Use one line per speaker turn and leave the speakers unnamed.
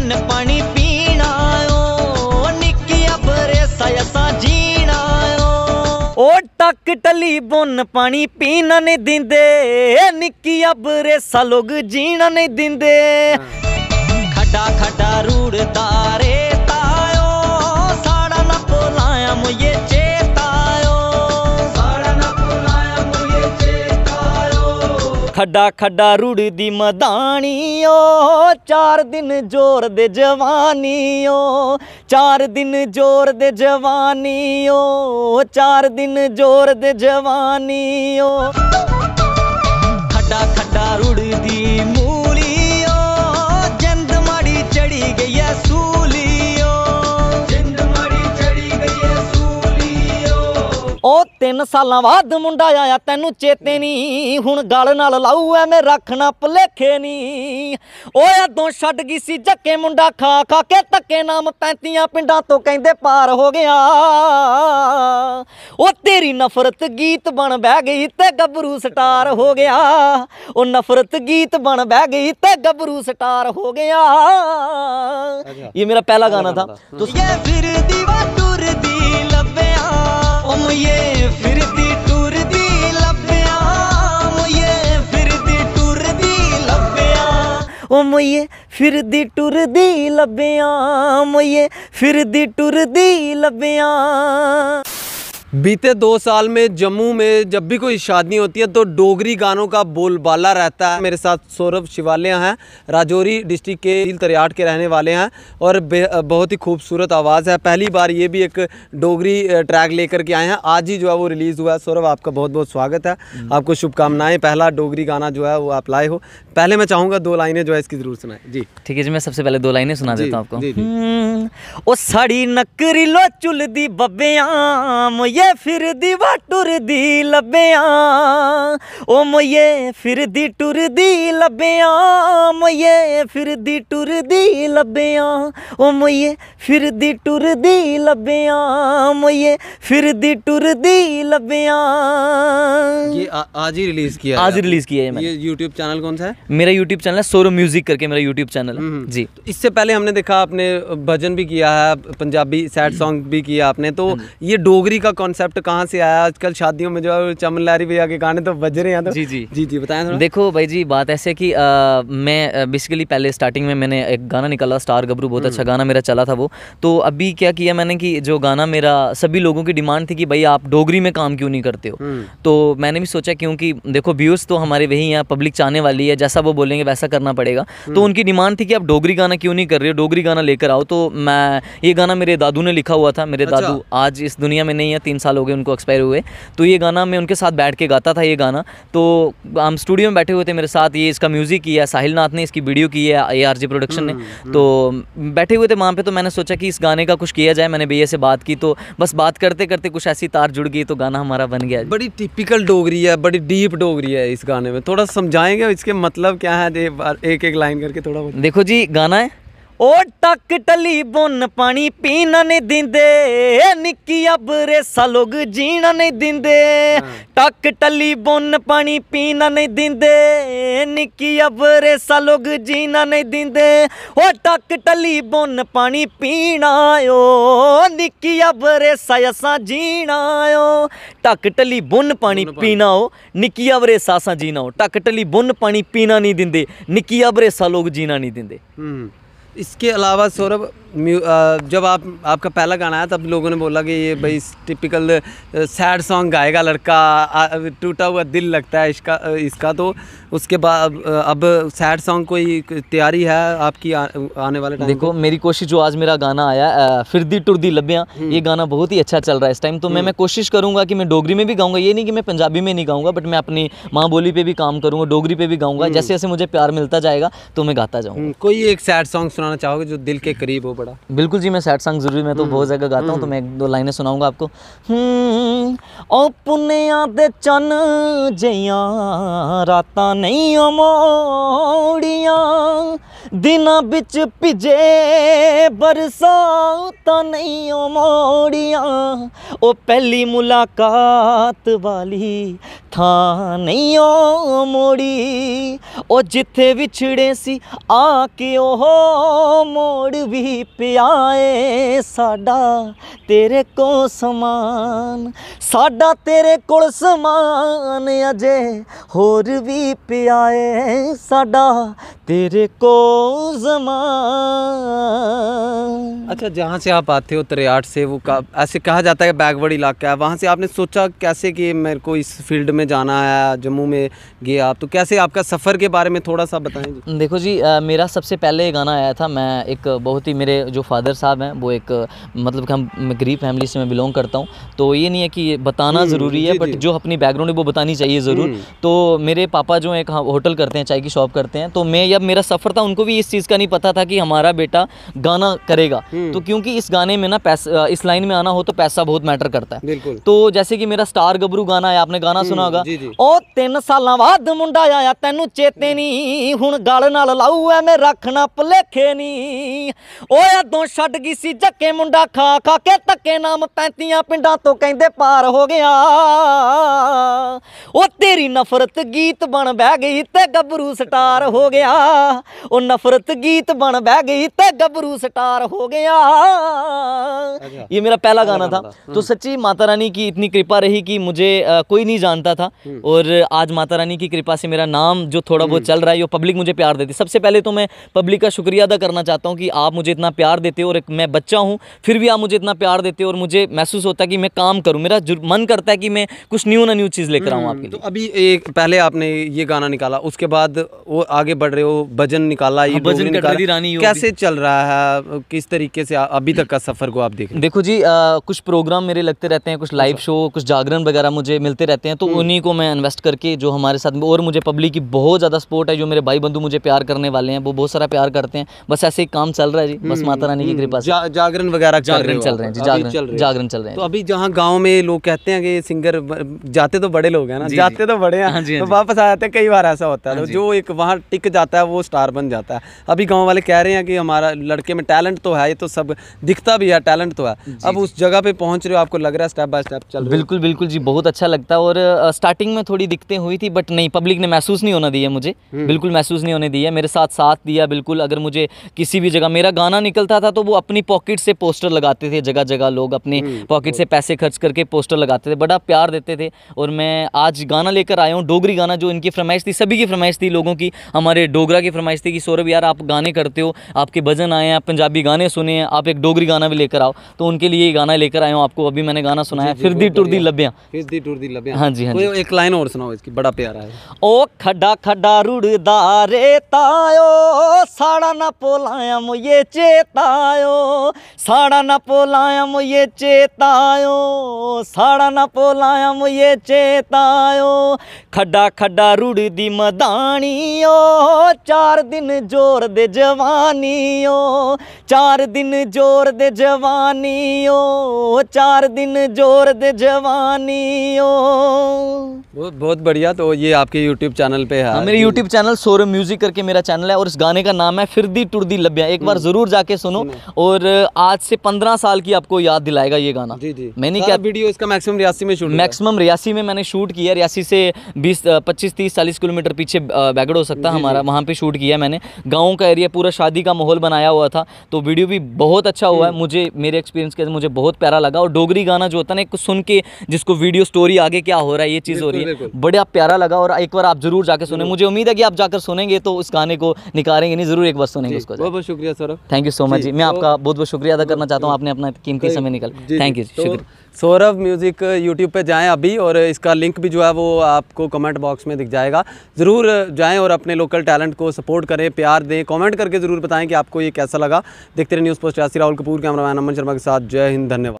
ਪੁੰਨ ਪਾਣੀ ਪੀਣਾ ਓ ਨਿੱਕੀ ਅਬਰੇ ਸਯਸਾ ਜੀਣਾ ਓ ਓ ਟੱਕ ਟਲੀ ਬੁੰਨ ਪਾਣੀ ਪੀਣਾ ਨਹੀਂ ਦਿੰਦੇ ਨਿੱਕੀ ਅਬਰੇ ਸਾ ਲੋਗ ਜੀਣਾ ਨਹੀਂ ਦਿੰਦੇ ਖਟਾ ਖਟਾ ਰੂੜਦਾ ਖੱਡਾ ਖੱਡਾ ਰੂੜੀ ਦੀ ਮਦਾਨੀ ਓ ਚਾਰ ਦਿਨ ਜੋਰ ਦੇ ਜਵਾਨੀ ਓ ਚਾਰ ਦਿਨ ਜੋਰ ਦੇ ਜਵਾਨੀ ਓ ਚਾਰ ਦਿਨ ਜੋਰ ਦੇ ਜਵਾਨੀ ਓ ਖੱਡਾ ਖੱਡਾ ਰੂੜੀ ਦੀ ਉਹ 3 ਸਾਲਾਂ ਬਾਅਦ ਮੁੰਡਾ ਆਇਆ ਤੈਨੂੰ ਚੇਤੇ ਨਹੀਂ ਹੁਣ ਗਲ ਨਾਲ ਐ ਐਵੇਂ ਰੱਖਣਾ ਭਲੇਖੇ ਨਹੀਂ ਓਏ ਅਦੋਂ ਛੱਡ ਗਈ ਸੀ ਜੱਕੇ ਮੁੰਡਾ ਖਾ ਖਾ ਕੇ ਤੱਕੇ ਨਾਮ ਪੈਂਤੀਆਂ ਪਿੰਡਾਂ ਤੋਂ ਕਹਿੰਦੇ ਪਾਰ ਹੋ ਗਿਆ ਉਹ ਤੇਰੀ ਨਫ਼ਰਤ ਗੀਤ ਬਣ ਬਹਿ ਗਈ ਤੇ ਗੱਭਰੂ ਸਟਾਰ ਹੋ ਗਿਆ ਉਹ ਨਫ਼ਰਤ ਗੀਤ ਬਣ ਬਹਿ ਗਈ ਤੇ ਗੱਭਰੂ ਸਟਾਰ ਹੋ ਗਿਆ ਇਹ ਮੇਰਾ ਪਹਿਲਾ ਗਾਣਾ ਥਾ ਤੁਸੀਂ ਇਹ ਫਿਰਦੀ ਵਾਟੂ ਮੋਈਏ ਫਿਰਦੀ ਟੁਰਦੀ ਲੱਭਿਆ ਮੁਝੇ ਫਿਰਦੀ ਟੁਰਦੀ ਲੱਭਿਆ ਉਹ ਮੁਝੇ
ਫਿਰਦੀ ਟੁਰਦੀ ਫਿਰਦੀ ਟੁਰਦੀ ਲੱਭਿਆ बीते दो साल में जम्मू में जब भी कोई शादी होती है तो डोगरी गानों का बोलबाला रहता है मेरे साथ सौरभ शिवालय हैं राजौरी डिस्ट्रिक्ट के दिल तरियाट के रहने वाले हैं और बहुत ही खूबसूरत आवाज़ है पहली बार ये भी एक डोगरी ट्रैक लेकर के आए हैं आज ही जो है वो रिलीज़ हुआ है सौरभ आपका बहुत बहुत स्वागत है हम्म। आपको शुभकामनाएँ पहला डोगरी गाना जो है वो आप लाए हो पहले मैं चाहूँगा दो लाइनें जो है इसकी ज़रूर सुनाए जी
ठीक है जी मैं सबसे पहले दो लाइनें सुना देता हूँ आपको
हम्म, साड़ी नकरी लो चुल
दी ਮੋਈਏ ਫਿਰਦੀ ਵਾ ਟੁਰਦੀ ਲੱਭਿਆਂ ਓ ਮਈਏ ਫਿਰਦੀ ਟੁਰਦੀ ਲੱਭਿਆਂ ਮਈਏ ਫਿਰਦੀ ਟੁਰਦੀ ਲੱਭਿਆਂ ਓ ਮਈਏ ਫਿਰਦੀ ਟੁਰਦੀ ਲੱਭਿਆਂ ਮਈਏ फिर दी टुर दी लबियां ये
आज ही रिलीज किया आज ही रिलीज किया है मैंने ये YouTube चैनल कौन सा है मेरा YouTube चैनल है सोरो म्यूजिक करके मेरा YouTube चैनल है हम्म। जी तो इससे पहले हमने देखा आपने भजन भी किया है पंजाबी सैड सॉन्ग भी किया आपने तो हम्म। ये डोगरी का कॉन्सेप्ट कहाँ से आया आजकल शादियों में जो है चमन लहरी भैया के गाने तो बज रहे हैं तो जी जी जी जी बताए
देखो भाई जी बात ऐसे की मैं बेसिकली पहले स्टार्टिंग में मैंने एक गाना निकाला स्टार गबरू बहुत अच्छा हम्म। गाना मेरा चला था वो तो अभी क्या किया मैंने की जो गाना मेरा सभी लोगों की डिमांड थी कि भाई आप डोगरी में काम क्यों नहीं करते हो हम्म। तो मैंने भी सोचा क्योंकि देखो व्यूज़ तो हमारे वही हैं पब्लिक चाहने वाली है जैसा वो बोलेंगे वैसा करना पड़ेगा तो हम्म। उनकी डिमांड थी कि आप डोगरी गाना क्यों नहीं कर रहे हो डोगरी गाना लेकर आओ तो मैं ये गाना मेरे दादू ने लिखा हुआ था मेरे अच्छा। दादू आज इस दुनिया में नहीं है तीन साल हो गए उनको एक्सपायर हुए तो ये गाना मैं उनके साथ बैठ के गाता था ये गाना तो हम स्टूडियो में बैठे हुए थे मेरे साथ ये इसका म्यूज़िक किया साहिल नाथ ने इसकी वीडियो की है ए आर जी प्रोडक्शन ने हम्म, तो बैठे हुए थे वहाँ पर तो मैंने सोचा कि इस गाने का कुछ किया जाए मैंने भैया से बात की
तो बस बात करते करते कुछ ऐसी तार जुड़ गई तो गाना हमारा बन गया बड़ी टिपिकल डोगरी है बड़ी डीप डोगरी है इस गाने में थोड़ा समझाएंगे इसके मतलब क्या है एक एक लाइन करके थोड़ा देखो जी गाना है ਓ ਟੱਕ ਟਲੀ ਬੁੰਨ ਪਾਣੀ ਪੀਣਾ ਨਹੀਂ ਦਿੰਦੇ
ਨਿੱਕੀ ਅਬਰੇ ਸਾ ਲੋਗ ਜੀਣਾ ਨਹੀਂ ਦਿੰਦੇ ਟੱਕ ਟਲੀ ਬੁੰਨ ਪਾਣੀ ਪੀਣਾ ਨਹੀਂ ਦਿੰਦੇ ਨਿੱਕੀ ਅਬਰੇ ਸਾ ਲੋਗ ਜੀਣਾ ਨਹੀਂ ਦਿੰਦੇ ਓ ਟੱਕ ਟਲੀ ਬੁੰਨ ਪਾਣੀ ਪੀਣਾ ਓ ਨਿੱਕੀ ਅਬਰੇ ਸਾ ਅਸਾਂ ਜੀਣਾ ਓ ਟੱਕ ਟਲੀ ਬੁੰਨ ਪਾਣੀ ਪੀਣਾ ਓ ਨਿੱਕੀ ਅਬਰੇ ਸਾਸਾਂ ਜੀਣਾ ਓ ਟੱਕ ਟਲੀ ਬੁੰਨ ਪਾਣੀ ਪੀਣਾ ਨਹੀਂ ਦਿੰਦੇ ਨਿੱਕੀ ਅਬਰੇ ਸਾ ਲੋਗ ਜੀਣਾ ਨਹੀਂ ਦਿੰਦੇ
ਹੂੰ इसके अलावा सौरभ जब आप आपका पहला गाना आया तब लोगों ने बोला कि ये भाई टिपिकल सैड सॉन्ग गाएगा लड़का टूटा हुआ दिल लगता है इसका इसका तो उसके बाद अब सैड सॉन्ग कोई तैयारी है आपकी आ, आने वाले देखो मेरी कोशिश जो आज मेरा गाना आया फिर दी टुर दी लभ्या हम्म। ये गाना
बहुत ही अच्छा चल रहा है इस टाइम तो मैं हम्म। मैं कोशिश करूँगा कि मैं डोगरी में भी गाऊँगा ये नहीं कि मैं पंजाबी में नहीं गाऊँगा बट मैं अपनी माँ बोली पर भी काम करूँगा डोगरी पर भी गाऊँगा हम्म। जैसे जैसे मुझे प्यार मिलता जाएगा तो मैं गाता जाऊँगा
कोई एक सैड सॉन्ग सुनाना चाहोगे जो दिल के करीब हो बड़ा
बिल्कुल जी मैं सैड सॉन्ग जरूरी मैं तो बहुत जगह गाता हूँ तो मैं एक
दो लाइनें सुनाऊंगा आपको ओ हम्म, पुनिया चन जिया रात नहीं मोड़िया ਦਿਨਾਂ ਵਿੱਚ ਭਿਜੇ ਬਰਸਾਤਾਂ ਨਹੀਂ ਉਹ ਮੋੜੀਆਂ ਉਹ ਪਹਿਲੀ ਮੁਲਾਕਾਤ ਵਾਲੀ ਥਾਂ ਨਹੀਂ ਉਹ ਮੋੜੀ ਉਹ ਜਿੱਥੇ ਵਿਛੜੇ ਸੀ ਆ ਕੇ ਉਹ ਮੋੜ ਵੀ ਪਿਆਏ ਸਾਡਾ ਤੇਰੇ ਕੋ ਸਮਾਨ ਸਾਡਾ ਤੇਰੇ ਕੋਲ ਸਮਾਨ ਅਜੇ ਹੋਰ ਵੀ ਪਿਆਏ ਸਾਡਾ ਤੇਰੇ ਕੋ
अच्छा जहाँ से आप आते हो तरेआट से वो का, ऐसे कहा जाता है बैकवर्ड इलाका है वहाँ से आपने सोचा कैसे कि मेरे को इस फील्ड में जाना है जम्मू में गए आप तो कैसे आपका सफ़र के बारे में थोड़ा सा बताएं जी देखो जी आ, मेरा सबसे
पहले गाना आया था मैं एक बहुत ही मेरे जो फादर साहब हैं वो एक मतलब कि हम गरीब फैमिली से मैं बिलोंग करता हूँ तो ये नहीं है कि बताना हम्म, ज़रूरी है बट जो अपनी बैकग्राउंड है वो बतानी चाहिए ज़रूर हम्म। तो मेरे पापा जो एक होटल करते हैं चाय की शॉप करते हैं तो मैं जब मेरा सफ़र था उनको भी भी इस चीज़ का नहीं पता था कि हमारा बेटा गाना करेगा हम्म। तो क्योंकि इस गाने में ना पैसा इस लाइन में आना हो तो पैसा बहुत मैटर करता है तो जैसे कि मेरा स्टार गबरू गाना है आपने गाना सुना हम्म, होगा
ਉਹ तीन साल बाद मुंडा आया तेन चेते नी ਹੁਣ गल न लाऊ है मैं रखना भुलेखे नी ओ ਛੱਡ ਗਈ ਸੀ ਜੱਕੇ ਮੁੰਡਾ खा ਖਾ ਕੇ ਤੱਕੇ ਨਾਮ ਪੈਂਤੀਆਂ ਪਿੰਡਾਂ ਤੋਂ ਕਹਿੰਦੇ ਪਾਰ ਹੋ ਗਿਆ वो तेरी नफरत गीत बन बह गई ਤੇ ਗੱਭਰੂ स्टार हो गया वो नफरत गीत बन बह गई तो गबरू स्टार हो गया ये मेरा पहला
गाना था तो सच्ची माता रानी की इतनी कृपा रही कि मुझे आ, कोई नहीं जानता था और आज माता रानी की कृपा से मेरा नाम जो थोड़ा बहुत चल रहा है वो पब्लिक मुझे प्यार देती सबसे पहले तो मैं पब्लिक का शुक्रिया अदा करना चाहता हूँ कि आप मुझे इतना प्यार देते हो और एक मैं बच्चा हूँ फिर भी आप मुझे इतना प्यार देते हो और मुझे महसूस होता है कि मैं काम करूँ मेरा मन करता है कि मैं कुछ न्यू ना न्यू चीज़ लेकर आऊँ आप आपके तो
अभी एक पहले आपने ये गाना निकाला उसके बाद वो आगे बढ़ रहे हो भजन निकाला ये हाँ, भजन निकाली रानी कैसे चल रहा है किस तरीके से अभी तक का सफर को आप देख देखो जी आ, कुछ
प्रोग्राम मेरे लगते रहते हैं कुछ लाइव अच्छा। शो कुछ जागरण वगैरह मुझे मिलते रहते हैं तो हम्म। उन्हीं को मैं इन्वेस्ट करके जो हमारे साथ और मुझे पब्लिक की बहुत ज़्यादा सपोर्ट है जो मेरे भाई बंधु मुझे प्यार करने वाले हैं वो बहुत सारा प्यार करते हैं
बस ऐसे ही काम चल रहा है जी बस हम्म, माता रानी की हम्म। कृपा जागरण वगैरह जागरण चल रहे हैं जागरण जागरण चल रहे हैं तो अभी जहाँ गाँव में लोग कहते हैं कि सिंगर जाते तो बड़े लोग हैं ना जाते तो बड़े हैं हाँ जी, हाँ तो वापस आ जाते हैं कई बार ऐसा होता है हाँ तो जो एक वहाँ टिक जाता है वो स्टार बन जाता है अभी गाँव वाले कह रहे हैं कि हमारा लड़के में टैलेंट तो है ये तो सब दिखता भी है टैलेंट तो है अब उस जगह पे पहुंच रहे हो आपको लग रहा है स्टेप बाय स्टेप चल बिल्कुल बिल्कुल जी बहुत अच्छा लगता है और स्टार्टिंग में थोड़ी दिक्कतें हुई
थी बट नहीं पब्लिक ने महसूस नहीं होना दिया मुझे हम्म। बिल्कुल महसूस नहीं होने दिया मेरे साथ साथ दिया बिल्कुल अगर मुझे किसी भी जगह मेरा गाना निकलता था तो वो अपनी पॉकेट से पोस्टर लगाते थे जगह जगह लोग अपने पॉकेट हम्म, से पैसे खर्च करके पोस्टर लगाते थे बड़ा प्यार देते थे और मैं आज गाना लेकर आया हूँ डोगरी गाना जो इनकी फरमाइश थी सभी की फरमाइश थी लोगों की हमारे डोगरा की फरमाइश थी कि सौरभ यार आप गाने करते हो आपके भजन आए हैं आप पंजाबी गाने सुने हैं आप एक डोगरी गाना भी लेकर आओ तो उनके लिए ये गाना लेकर आया हूँ आपको अभी मैंने गाना सुनाया फिर दी दी लभ्या
फिर दी फिरदी दी लभ्या हाँ जी हाँ एक लाइन और सुनाओ इसकी बड़ा प्यारा
है ओ खड्डा खड्डा रुड़दा रे तायो साड़ा ना पोलाया मुझे चेतायो साड़ा ना पोलाया मुझे चेतायो साड़ा ना पोलाया मुझे चेतायो रुड़ी दी मदानी ओ चार दिन जोर दे जवानी ओ चार दिन जोर दे जवानी ओ चार दिन जोर दे ओ
बहुत बहुत बढ़िया तो ये आपके YouTube चैनल पे है
मेरे YouTube चैनल सोरम म्यूजिक करके मेरा चैनल है और इस गाने का नाम है फिर टुर दी लब्या एक बार जरूर जाके सुनो और आज से पंद्रह साल की आपको याद दिलाएगा ये गाना जी जी मैंने क्या वीडियो इसका मैक्सिमम रियासी में शूट मैक्सिमम रियासी में मैंने शूट किया रियासी से बीस पच्चीस तीस चालीस किलोमीटर पीछे बैगड़ हो सकता है हमारा वहाँ पर शूट किया मैंने गाँव का एरिया पूरा शादी का माहौल बनाया हुआ था तो वीडियो भी बहुत अच्छा हुआ है मुझे मेरे एक्सपीरियंस के मुझे बहुत प्यारा लगा और डोगरी गाना जो होता ना एक सुन के जिसको वीडियो स्टोरी आगे क्या हो रहा है ये चीज़ हो रही है बड़ा प्यारा लगा और एक बार आप जरूर जाकर सुने मुझे उम्मीद है कि आप जाकर सुनेंगे तो उस गाने को निकालेंगे नहीं जरूर एक बार सुनेंगे उसको बहुत
बहुत शुक्रिया Saurabh thank you so much ji मैं तो आपका
बहुत बहुत शुक्रिया अदा करना चाहता हूँ आपने अपना कीमती तो समय निकल थैंक यू शुक्रिया
सौरभ म्यूजिक यूट्यूब पर जाएँ अभी और इसका लिंक भी जो है जाएगा वो आपको कमेंट बॉक्स में दिख जाएगा ज़रूर जाएं और अपने लोकल टैलेंट को सपोर्ट करें प्यार दें कॉमेंट करके ज़रूर बताएं कि आपको ये कैसा लगा देखते रहे न्यूज़ पोस्ट राहुल कपूर मैन अमन शर्मा के साथ जय हिंद धन्यवाद